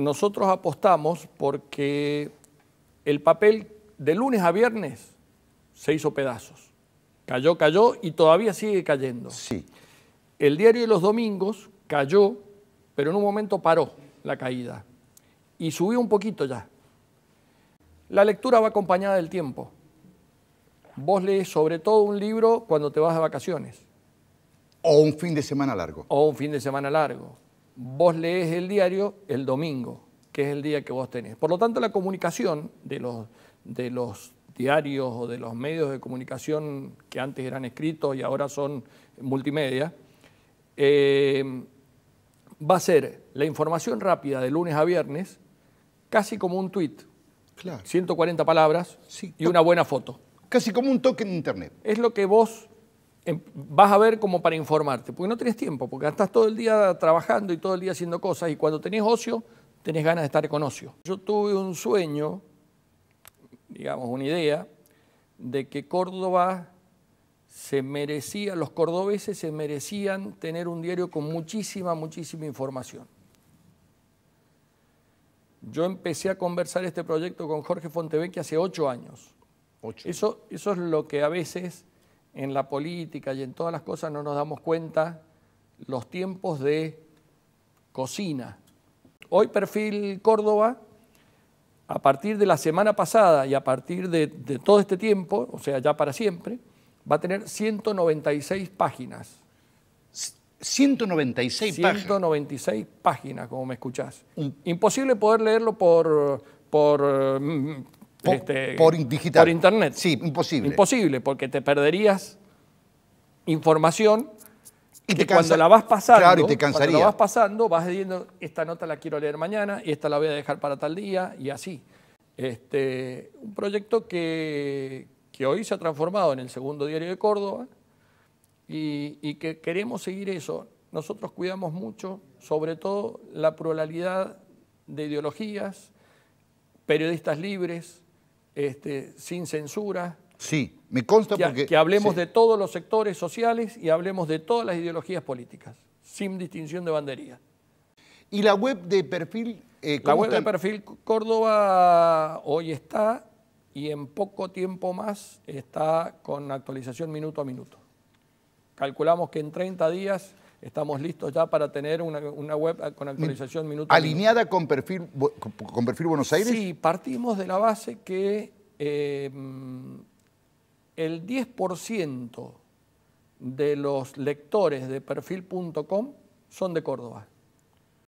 nosotros apostamos porque el papel de lunes a viernes se hizo pedazos. Cayó, cayó y todavía sigue cayendo. Sí. El diario de los domingos cayó, pero en un momento paró la caída y subió un poquito ya. La lectura va acompañada del tiempo. Vos lees sobre todo un libro cuando te vas de vacaciones. O un fin de semana largo. O un fin de semana largo vos lees el diario el domingo, que es el día que vos tenés. Por lo tanto, la comunicación de los, de los diarios o de los medios de comunicación que antes eran escritos y ahora son multimedia, eh, va a ser la información rápida de lunes a viernes, casi como un tweet. 140 palabras y una buena foto. Casi como un toque en internet. Es lo que vos Em, vas a ver como para informarte, porque no tienes tiempo, porque estás todo el día trabajando y todo el día haciendo cosas y cuando tenés ocio, tenés ganas de estar con ocio. Yo tuve un sueño, digamos, una idea, de que Córdoba se merecía, los cordobeses se merecían tener un diario con muchísima, muchísima información. Yo empecé a conversar este proyecto con Jorge Fontevecchia hace ocho años. Eso, eso es lo que a veces en la política y en todas las cosas no nos damos cuenta los tiempos de cocina. Hoy Perfil Córdoba, a partir de la semana pasada y a partir de, todo este tiempo, o sea, ya para siempre, va a tener 196 páginas. 196 páginas. 196 páginas, como me escuchás. Imposible poder leerlo por, por mm, este, por, internet. Sí, imposible. Imposible, porque te perderías información y cuando la vas pasando, vas pasando, vas diciendo, esta nota la quiero leer mañana y esta la voy a dejar para tal día y así. Este, un proyecto que, hoy se ha transformado en el segundo diario de Córdoba y, y, que queremos seguir eso. Nosotros cuidamos mucho, sobre todo, la pluralidad de ideologías, periodistas libres, este, sin censura. Sí, me consta que, porque... Que hablemos de todos los sectores sociales y hablemos de todas las ideologías políticas, sin distinción de bandería. ¿Y la web de perfil? Eh, la web de perfil Córdoba hoy está y en poco tiempo más está con actualización minuto a minuto. Calculamos que en 30 días estamos listos ya para tener una, web con actualización minuto ¿Alineada Con, perfil, con perfil Buenos Aires? Sí, partimos de la base que eh, el 10% de los lectores de perfil.com son de Córdoba.